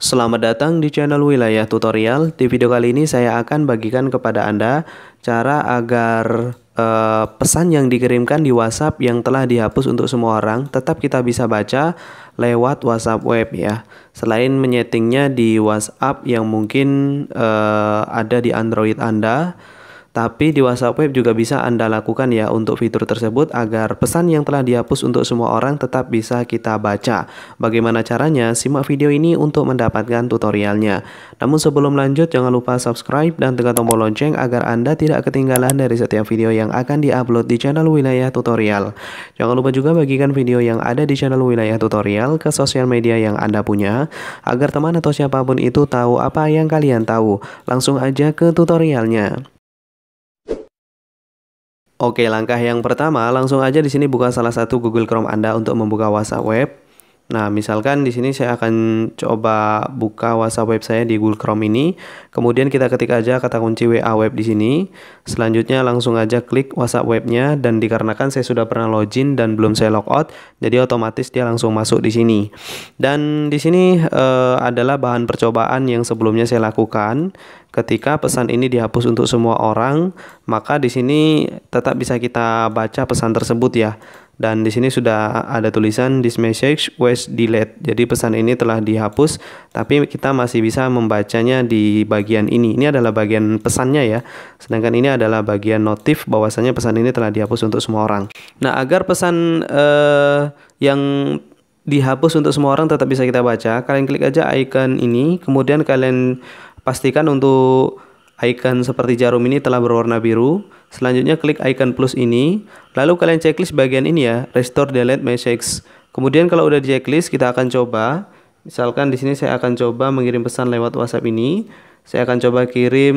Selamat datang di channel Wilayah Tutorial. Di video kali ini saya akan bagikan kepada Anda cara agar eh, pesan yang dikirimkan di WhatsApp yang telah dihapus untuk semua orang tetap kita bisa baca lewat WhatsApp web ya. Selain menyetingnya di WhatsApp yang mungkin eh, ada di Android Anda, tapi di WhatsApp Web juga bisa Anda lakukan ya untuk fitur tersebut agar pesan yang telah dihapus untuk semua orang tetap bisa kita baca. Bagaimana caranya? Simak video ini untuk mendapatkan tutorialnya. Namun sebelum lanjut jangan lupa subscribe dan tekan tombol lonceng agar Anda tidak ketinggalan dari setiap video yang akan diupload di channel Wilayah Tutorial. Jangan lupa juga bagikan video yang ada di channel Wilayah Tutorial ke sosial media yang Anda punya agar teman atau siapapun itu tahu apa yang kalian tahu. Langsung aja ke tutorialnya. Oke, langkah yang pertama langsung aja di sini buka salah satu Google Chrome Anda untuk membuka WhatsApp web. Nah, misalkan di sini saya akan coba buka WhatsApp web saya di Google Chrome ini. Kemudian kita ketik aja kata kunci WA web di sini. Selanjutnya langsung aja klik WhatsApp webnya dan dikarenakan saya sudah pernah login dan belum saya logout, jadi otomatis dia langsung masuk di sini. Dan di sini e, adalah bahan percobaan yang sebelumnya saya lakukan. Ketika pesan ini dihapus untuk semua orang, maka di sini tetap bisa kita baca pesan tersebut ya. Dan di sini sudah ada tulisan this message was deleted. Jadi pesan ini telah dihapus, tapi kita masih bisa membacanya di bagian ini. Ini adalah bagian pesannya ya. Sedangkan ini adalah bagian notif bahwasanya pesan ini telah dihapus untuk semua orang. Nah, agar pesan uh, yang dihapus untuk semua orang tetap bisa kita baca, kalian klik aja icon ini, kemudian kalian pastikan untuk Icon seperti jarum ini telah berwarna biru. Selanjutnya klik icon plus ini. Lalu kalian checklist bagian ini ya, restore delete messages. Kemudian kalau udah di checklist kita akan coba. Misalkan di sini saya akan coba mengirim pesan lewat WhatsApp ini. Saya akan coba kirim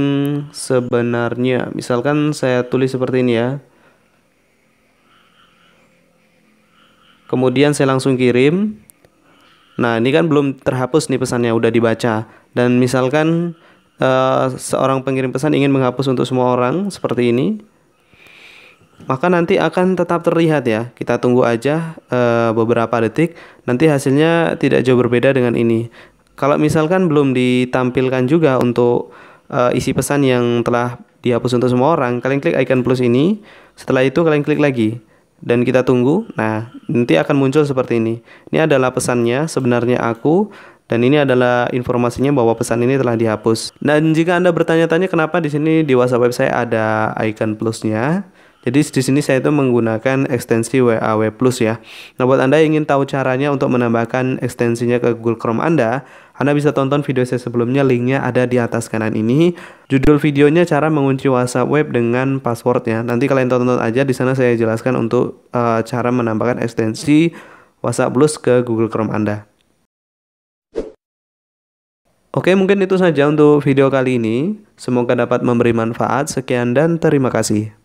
sebenarnya. Misalkan saya tulis seperti ini ya. Kemudian saya langsung kirim. Nah, ini kan belum terhapus nih pesannya udah dibaca. Dan misalkan uh, seorang pengirim pesan ingin menghapus untuk semua orang seperti ini, maka nanti akan tetap terlihat ya. Kita tunggu aja uh, beberapa detik, nanti hasilnya tidak jauh berbeda dengan ini. Kalau misalkan belum ditampilkan juga untuk uh, isi pesan yang telah dihapus untuk semua orang, kalian klik icon plus ini. Setelah itu kalian klik lagi dan kita tunggu. Nah, nanti akan muncul seperti ini. Ini adalah pesannya, sebenarnya aku dan ini adalah informasinya bahwa pesan ini telah dihapus. Dan jika Anda bertanya-tanya kenapa di sini di WhatsApp web saya ada icon plusnya, jadi di sini saya itu menggunakan ekstensi WAW Plus ya. Nah buat Anda yang ingin tahu caranya untuk menambahkan ekstensinya ke Google Chrome Anda, Anda bisa tonton video saya sebelumnya, linknya ada di atas kanan ini. Judul videonya cara mengunci WhatsApp Web dengan password ya. Nanti kalian tonton aja di sana saya jelaskan untuk uh, cara menambahkan ekstensi WhatsApp Plus ke Google Chrome Anda. Oke, mungkin itu saja untuk video kali ini. Semoga dapat memberi manfaat. Sekian dan terima kasih.